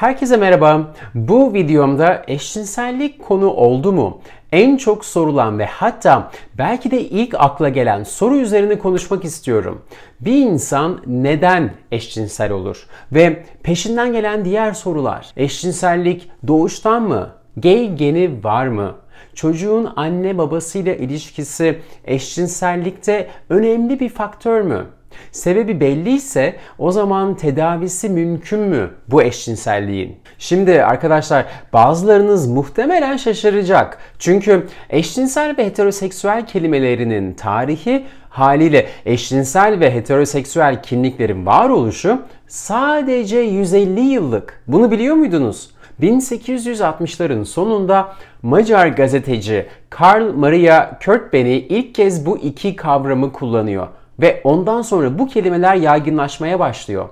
Herkese merhaba. Bu videomda eşcinsellik konu oldu mu? En çok sorulan ve hatta belki de ilk akla gelen soru üzerine konuşmak istiyorum. Bir insan neden eşcinsel olur? Ve peşinden gelen diğer sorular. Eşcinsellik doğuştan mı? Gay geni var mı? Çocuğun anne babasıyla ilişkisi eşcinsellikte önemli bir faktör mü? Sebebi belli ise o zaman tedavisi mümkün mü bu eşcinselliğin? Şimdi arkadaşlar bazılarınız muhtemelen şaşıracak. Çünkü eşcinsel ve heteroseksüel kelimelerinin tarihi haliyle eşcinsel ve heteroseksüel kimliklerin varoluşu sadece 150 yıllık. Bunu biliyor muydunuz? 1860'ların sonunda Macar gazeteci Karl Maria Körtbeni ilk kez bu iki kavramı kullanıyor. Ve ondan sonra bu kelimeler yaygınlaşmaya başlıyor.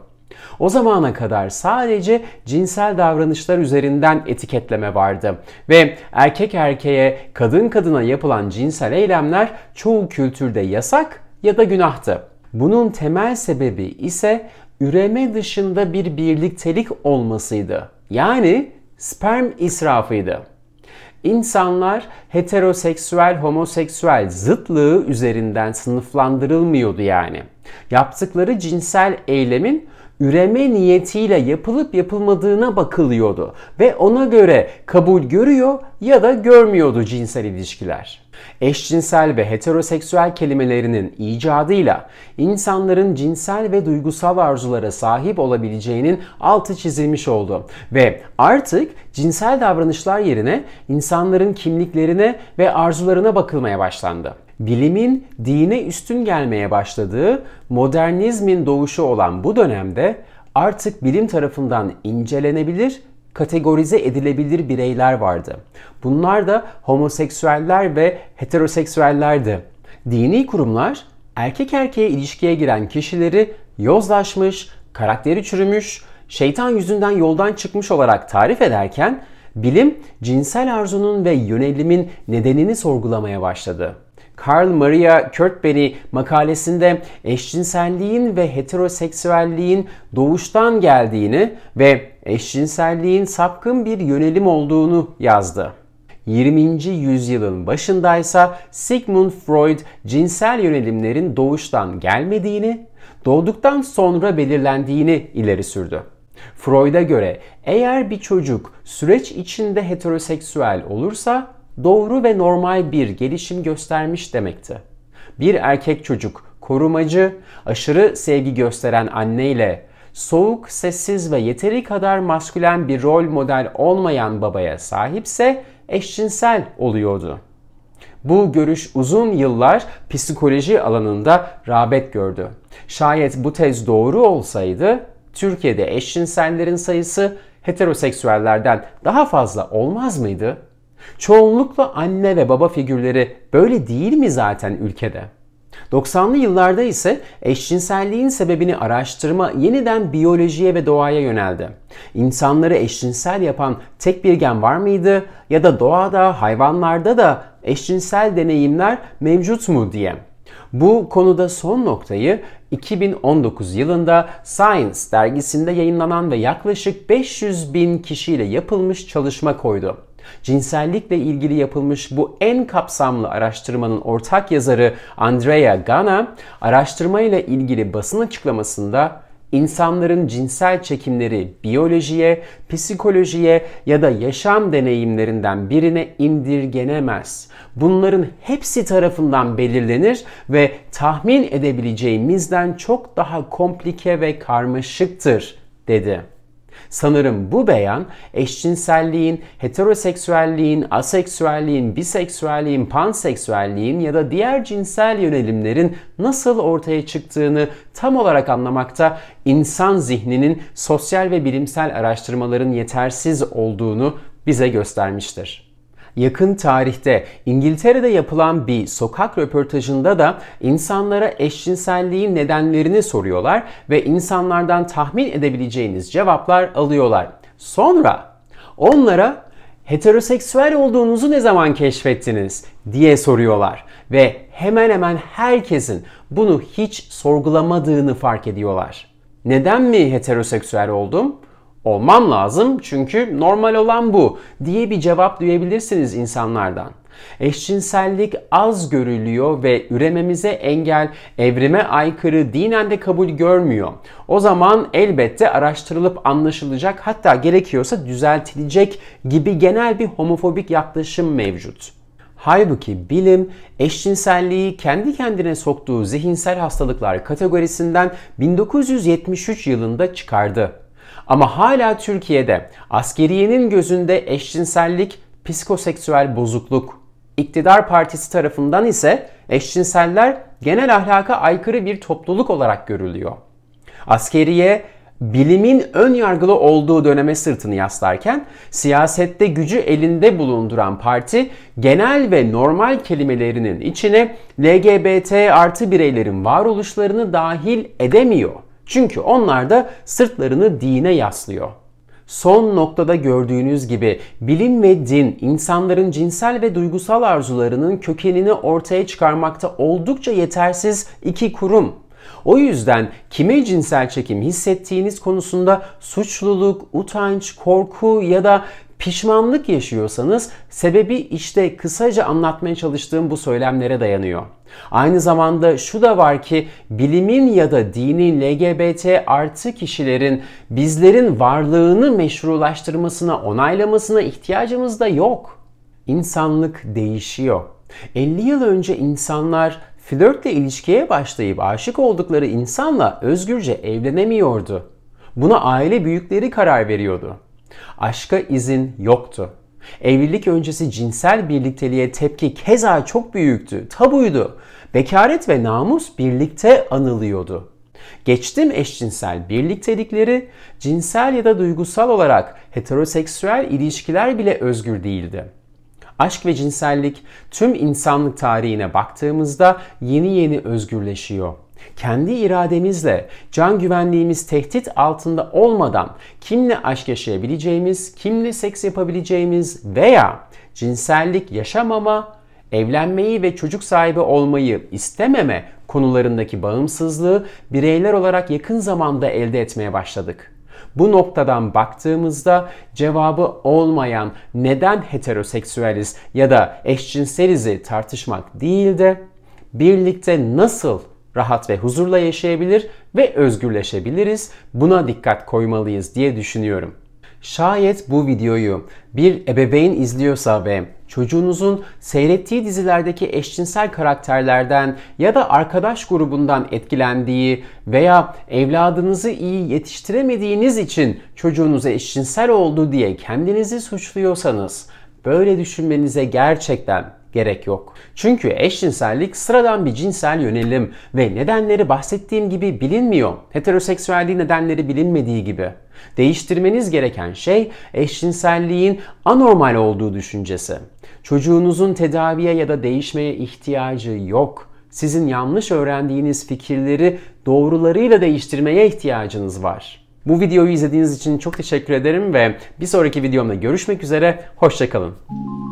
O zamana kadar sadece cinsel davranışlar üzerinden etiketleme vardı ve erkek erkeğe, kadın kadına yapılan cinsel eylemler çoğu kültürde yasak ya da günahtı. Bunun temel sebebi ise üreme dışında bir birliktelik olmasıydı. Yani sperm israfıydı. İnsanlar heteroseksüel, homoseksüel zıtlığı üzerinden sınıflandırılmıyordu yani. Yaptıkları cinsel eylemin üreme niyetiyle yapılıp yapılmadığına bakılıyordu ve ona göre kabul görüyor ya da görmüyordu cinsel ilişkiler. Eşcinsel ve heteroseksüel kelimelerinin icadıyla insanların cinsel ve duygusal arzulara sahip olabileceğinin altı çizilmiş oldu ve artık cinsel davranışlar yerine insanların kimliklerine ve arzularına bakılmaya başlandı bilimin dine üstün gelmeye başladığı modernizmin doğuşu olan bu dönemde artık bilim tarafından incelenebilir, kategorize edilebilir bireyler vardı. Bunlar da homoseksüeller ve heteroseksüellerdi. Dini kurumlar erkek erkeğe ilişkiye giren kişileri yozlaşmış, karakteri çürümüş, şeytan yüzünden yoldan çıkmış olarak tarif ederken bilim cinsel arzunun ve yönelimin nedenini sorgulamaya başladı. Karl Maria Körtberi makalesinde eşcinselliğin ve heteroseksüelliğin doğuştan geldiğini ve eşcinselliğin sapkın bir yönelim olduğunu yazdı. 20. yüzyılın başındaysa Sigmund Freud cinsel yönelimlerin doğuştan gelmediğini, doğduktan sonra belirlendiğini ileri sürdü. Freud'a göre eğer bir çocuk süreç içinde heteroseksüel olursa doğru ve normal bir gelişim göstermiş demekti. Bir erkek çocuk korumacı, aşırı sevgi gösteren anne ile soğuk, sessiz ve yeteri kadar maskülen bir rol model olmayan babaya sahipse eşcinsel oluyordu. Bu görüş uzun yıllar psikoloji alanında rağbet gördü. Şayet bu tez doğru olsaydı Türkiye'de eşcinsellerin sayısı heteroseksüellerden daha fazla olmaz mıydı? Çoğunlukla anne ve baba figürleri böyle değil mi zaten ülkede? 90'lı yıllarda ise eşcinselliğin sebebini araştırma yeniden biyolojiye ve doğaya yöneldi. İnsanları eşcinsel yapan tek bir gen var mıydı ya da doğada, hayvanlarda da eşcinsel deneyimler mevcut mu diye. Bu konuda son noktayı 2019 yılında Science dergisinde yayınlanan ve yaklaşık 500 bin kişiyle yapılmış çalışma koydu. Cinsellikle ilgili yapılmış bu en kapsamlı araştırmanın ortak yazarı Andrea Gana, araştırmayla ilgili basın açıklamasında insanların cinsel çekimleri biyolojiye, psikolojiye ya da yaşam deneyimlerinden birine indirgenemez. Bunların hepsi tarafından belirlenir ve tahmin edebileceğimizden çok daha komplike ve karmaşıktır dedi. Sanırım bu beyan eşcinselliğin, heteroseksüelliğin, aseksüelliğin, biseksüelliğin, panseksüelliğin ya da diğer cinsel yönelimlerin nasıl ortaya çıktığını tam olarak anlamakta insan zihninin sosyal ve bilimsel araştırmaların yetersiz olduğunu bize göstermiştir yakın tarihte İngiltere'de yapılan bir sokak röportajında da insanlara eşcinselliğin nedenlerini soruyorlar ve insanlardan tahmin edebileceğiniz cevaplar alıyorlar. Sonra onlara heteroseksüel olduğunuzu ne zaman keşfettiniz diye soruyorlar ve hemen hemen herkesin bunu hiç sorgulamadığını fark ediyorlar. Neden mi heteroseksüel oldum? olmam lazım çünkü normal olan bu diye bir cevap duyabilirsiniz insanlardan. Eşcinsellik az görülüyor ve ürememize engel, evrime aykırı, dinen de kabul görmüyor. O zaman elbette araştırılıp anlaşılacak hatta gerekiyorsa düzeltilecek gibi genel bir homofobik yaklaşım mevcut. Halbuki bilim eşcinselliği kendi kendine soktuğu zihinsel hastalıklar kategorisinden 1973 yılında çıkardı. Ama hala Türkiye'de askeriyenin gözünde eşcinsellik psikoseksüel bozukluk. İktidar partisi tarafından ise eşcinseller genel ahlaka aykırı bir topluluk olarak görülüyor. Askeriye bilimin ön yargılı olduğu döneme sırtını yaslarken siyasette gücü elinde bulunduran parti genel ve normal kelimelerinin içine LGBT artı bireylerin varoluşlarını dahil edemiyor. Çünkü onlar da sırtlarını dine yaslıyor. Son noktada gördüğünüz gibi bilim ve din insanların cinsel ve duygusal arzularının kökenini ortaya çıkarmakta oldukça yetersiz iki kurum. O yüzden kime cinsel çekim hissettiğiniz konusunda suçluluk, utanç, korku ya da pişmanlık yaşıyorsanız sebebi işte kısaca anlatmaya çalıştığım bu söylemlere dayanıyor. Aynı zamanda şu da var ki bilimin ya da dinin LGBT artı kişilerin bizlerin varlığını meşrulaştırmasına, onaylamasına ihtiyacımız da yok. İnsanlık değişiyor. 50 yıl önce insanlar flörtle ilişkiye başlayıp aşık oldukları insanla özgürce evlenemiyordu. Buna aile büyükleri karar veriyordu. Aşka izin yoktu. Evlilik öncesi cinsel birlikteliğe tepki keza çok büyüktü, tabuydu. Bekaret ve namus birlikte anılıyordu. Geçtim eşcinsel birliktelikleri, cinsel ya da duygusal olarak heteroseksüel ilişkiler bile özgür değildi. Aşk ve cinsellik tüm insanlık tarihine baktığımızda yeni yeni özgürleşiyor kendi irademizle can güvenliğimiz tehdit altında olmadan kimle aşk yaşayabileceğimiz, kimle seks yapabileceğimiz veya cinsellik yaşamama, evlenmeyi ve çocuk sahibi olmayı istememe konularındaki bağımsızlığı bireyler olarak yakın zamanda elde etmeye başladık. Bu noktadan baktığımızda cevabı olmayan neden heteroseksüeliz ya da eşcinselizi tartışmak değil de birlikte nasıl rahat ve huzurla yaşayabilir ve özgürleşebiliriz. Buna dikkat koymalıyız diye düşünüyorum. Şayet bu videoyu bir ebeveyn izliyorsa ve çocuğunuzun seyrettiği dizilerdeki eşcinsel karakterlerden ya da arkadaş grubundan etkilendiği veya evladınızı iyi yetiştiremediğiniz için çocuğunuza eşcinsel oldu diye kendinizi suçluyorsanız böyle düşünmenize gerçekten gerek yok. Çünkü eşcinsellik sıradan bir cinsel yönelim ve nedenleri bahsettiğim gibi bilinmiyor. Heteroseksüelliğin nedenleri bilinmediği gibi. Değiştirmeniz gereken şey eşcinselliğin anormal olduğu düşüncesi. Çocuğunuzun tedaviye ya da değişmeye ihtiyacı yok. Sizin yanlış öğrendiğiniz fikirleri doğrularıyla değiştirmeye ihtiyacınız var. Bu videoyu izlediğiniz için çok teşekkür ederim ve bir sonraki videomda görüşmek üzere. Hoşçakalın.